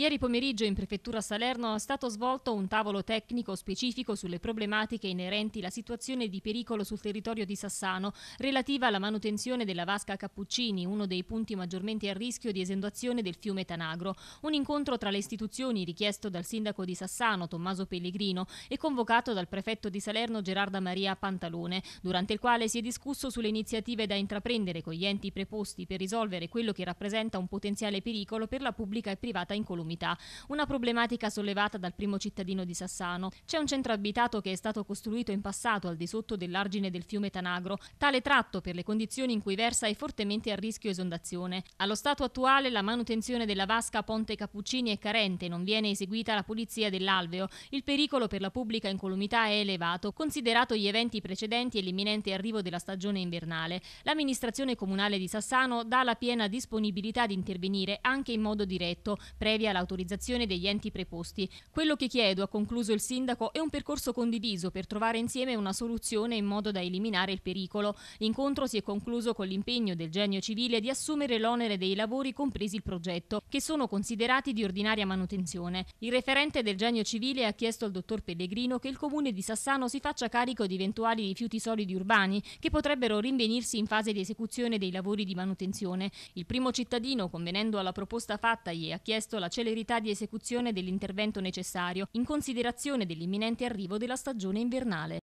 Ieri pomeriggio in Prefettura Salerno è stato svolto un tavolo tecnico specifico sulle problematiche inerenti alla situazione di pericolo sul territorio di Sassano relativa alla manutenzione della vasca Cappuccini, uno dei punti maggiormente a rischio di esendazione del fiume Tanagro. Un incontro tra le istituzioni richiesto dal sindaco di Sassano Tommaso Pellegrino e convocato dal prefetto di Salerno Gerarda Maria Pantalone, durante il quale si è discusso sulle iniziative da intraprendere con gli enti preposti per risolvere quello che rappresenta un potenziale pericolo per la pubblica e privata incolumità conformità, una problematica sollevata dal primo cittadino di Sassano. C'è un centro abitato che è stato costruito in passato al di sotto dell'argine del fiume Tanagro. Tale tratto, per le condizioni in cui versa, è fortemente a rischio esondazione. Allo stato attuale la manutenzione della vasca Ponte Cappuccini è carente, non viene eseguita la pulizia dell'alveo. Il pericolo per la pubblica incolumità è elevato, considerato gli eventi precedenti e l'imminente arrivo della stagione invernale. L'amministrazione comunale di Sassano dà la piena disponibilità di intervenire anche in modo diretto, previa sia l'autorizzazione degli enti preposti. Quello che chiedo, ha concluso il sindaco, è un percorso condiviso per trovare insieme una soluzione in modo da eliminare il pericolo. L'incontro si è concluso con l'impegno del genio civile di assumere l'onere dei lavori compresi il progetto, che sono considerati di ordinaria manutenzione. Il referente del genio civile ha chiesto al dottor Pellegrino che il comune di Sassano si faccia carico di eventuali rifiuti solidi urbani che potrebbero rinvenirsi in fase di esecuzione dei lavori di manutenzione. Il primo cittadino, convenendo alla proposta fatta, gli ha chiesto la celerità di esecuzione dell'intervento necessario in considerazione dell'imminente arrivo della stagione invernale.